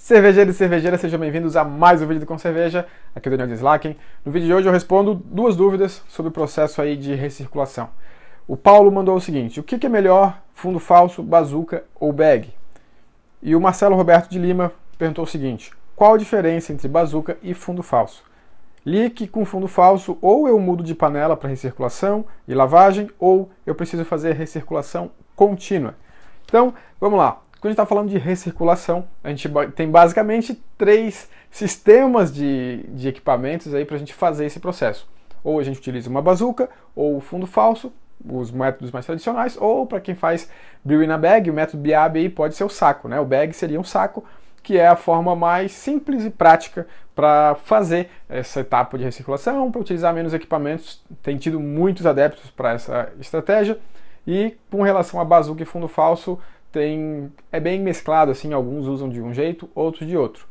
Cervejeiros e cervejeiras, sejam bem-vindos a mais um vídeo Com Cerveja, aqui é o Daniel Slacken. No vídeo de hoje eu respondo duas dúvidas sobre o processo aí de recirculação. O Paulo mandou o seguinte, o que é melhor, fundo falso, bazuca ou bag? E o Marcelo Roberto de Lima perguntou o seguinte, qual a diferença entre bazuca e fundo falso? Lick com fundo falso ou eu mudo de panela para recirculação e lavagem ou eu preciso fazer recirculação contínua. Então, vamos lá. Quando a gente está falando de recirculação, a gente tem basicamente três sistemas de, de equipamentos aí para a gente fazer esse processo. Ou a gente utiliza uma bazuca, ou o fundo falso, os métodos mais tradicionais, ou para quem faz brew in a bag, o método BIAB aí pode ser o saco, né? O bag seria um saco, que é a forma mais simples e prática para fazer essa etapa de recirculação, para utilizar menos equipamentos. Tem tido muitos adeptos para essa estratégia. E com relação a bazuca e fundo falso, tem é bem mesclado assim, alguns usam de um jeito, outros de outro.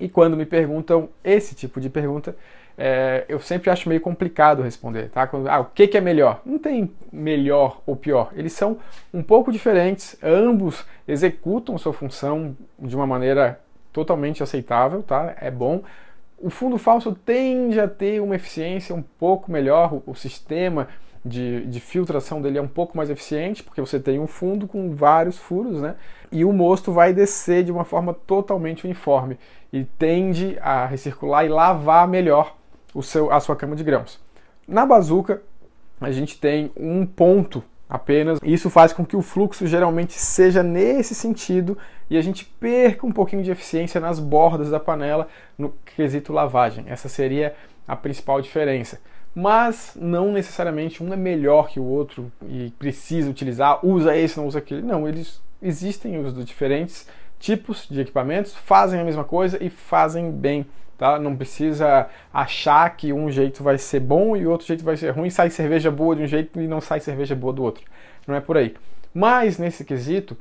E quando me perguntam esse tipo de pergunta, é, eu sempre acho meio complicado responder, tá? Quando, ah, o que, que é melhor? Não tem melhor ou pior, eles são um pouco diferentes, ambos executam sua função de uma maneira totalmente aceitável, tá? É bom. O fundo falso tende a ter uma eficiência um pouco melhor, o, o sistema de, de filtração dele é um pouco mais eficiente, porque você tem um fundo com vários furos, né? E o mosto vai descer de uma forma totalmente uniforme e tende a recircular e lavar melhor o seu, a sua cama de grãos. Na bazuca, a gente tem um ponto apenas. Isso faz com que o fluxo geralmente seja nesse sentido e a gente perca um pouquinho de eficiência nas bordas da panela no quesito lavagem. Essa seria a principal diferença mas não necessariamente um é melhor que o outro e precisa utilizar, usa esse, não usa aquele. Não, eles existem os diferentes tipos de equipamentos, fazem a mesma coisa e fazem bem. Tá? Não precisa achar que um jeito vai ser bom e outro jeito vai ser ruim, sai cerveja boa de um jeito e não sai cerveja boa do outro. Não é por aí. Mas nesse quesito,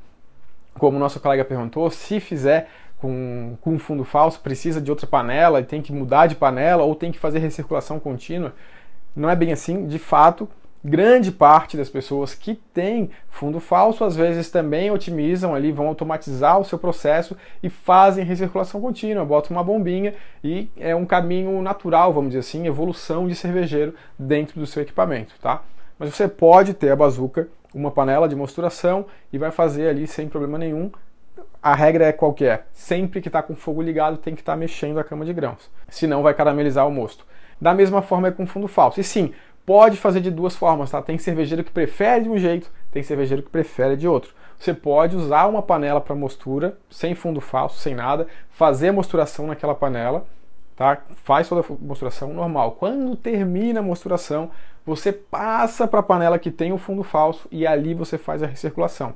como o nosso colega perguntou, se fizer com, com fundo falso, precisa de outra panela e tem que mudar de panela ou tem que fazer recirculação contínua, não é bem assim, de fato, grande parte das pessoas que têm fundo falso às vezes também otimizam ali, vão automatizar o seu processo e fazem recirculação contínua, botam uma bombinha e é um caminho natural, vamos dizer assim, evolução de cervejeiro dentro do seu equipamento, tá? Mas você pode ter a bazuca, uma panela de mosturação e vai fazer ali sem problema nenhum. A regra é qualquer, é? Sempre que está com fogo ligado tem que estar tá mexendo a cama de grãos, senão vai caramelizar o mosto. Da mesma forma é com fundo falso. E sim, pode fazer de duas formas, tá? Tem cervejeiro que prefere de um jeito, tem cervejeiro que prefere de outro. Você pode usar uma panela para mostura, sem fundo falso, sem nada, fazer a mosturação naquela panela, tá? Faz toda a mosturação normal. Quando termina a mosturação, você passa para a panela que tem o fundo falso e ali você faz a recirculação.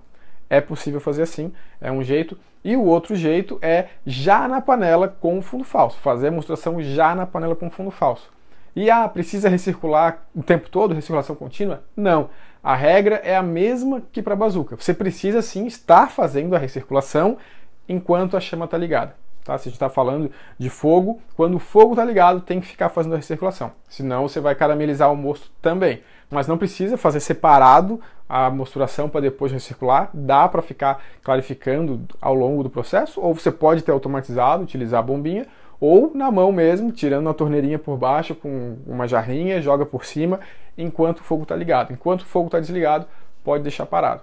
É possível fazer assim, é um jeito. E o outro jeito é já na panela com fundo falso, fazer a mosturação já na panela com fundo falso. E ah, precisa recircular o tempo todo, recirculação contínua? Não. A regra é a mesma que para a bazuca. Você precisa sim estar fazendo a recirculação enquanto a chama está ligada. Tá? Se a gente está falando de fogo, quando o fogo está ligado, tem que ficar fazendo a recirculação. Senão você vai caramelizar o mosto também. Mas não precisa fazer separado a mosturação para depois recircular. Dá para ficar clarificando ao longo do processo, ou você pode ter automatizado, utilizar a bombinha, ou na mão mesmo, tirando a torneirinha por baixo com uma jarrinha, joga por cima enquanto o fogo está ligado. Enquanto o fogo está desligado, pode deixar parado.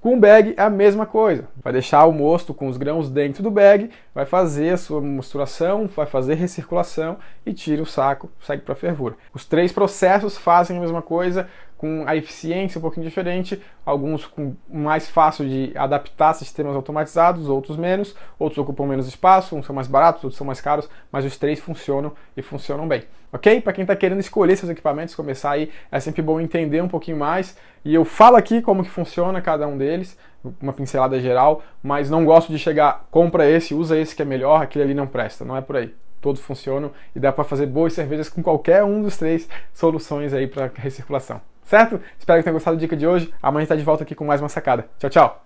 Com o bag é a mesma coisa. Vai deixar o mosto com os grãos dentro do bag, vai fazer a sua misturação, vai fazer recirculação e tira o saco, segue para a fervura. Os três processos fazem a mesma coisa, com a eficiência um pouquinho diferente, alguns com mais fácil de adaptar sistemas automatizados, outros menos, outros ocupam menos espaço, uns são mais baratos, outros são mais caros, mas os três funcionam e funcionam bem. Ok? Para quem está querendo escolher seus equipamentos, começar aí, é sempre bom entender um pouquinho mais. E eu falo aqui como que funciona cada um deles, uma pincelada geral, mas não gosto de chegar, compra esse, usa esse que é melhor, aquele ali não presta, não é por aí todos funcionam e dá para fazer boas cervejas com qualquer um dos três soluções aí para recirculação. Certo? Espero que tenham gostado da dica de hoje. Amanhã a gente está de volta aqui com mais uma sacada. Tchau, tchau!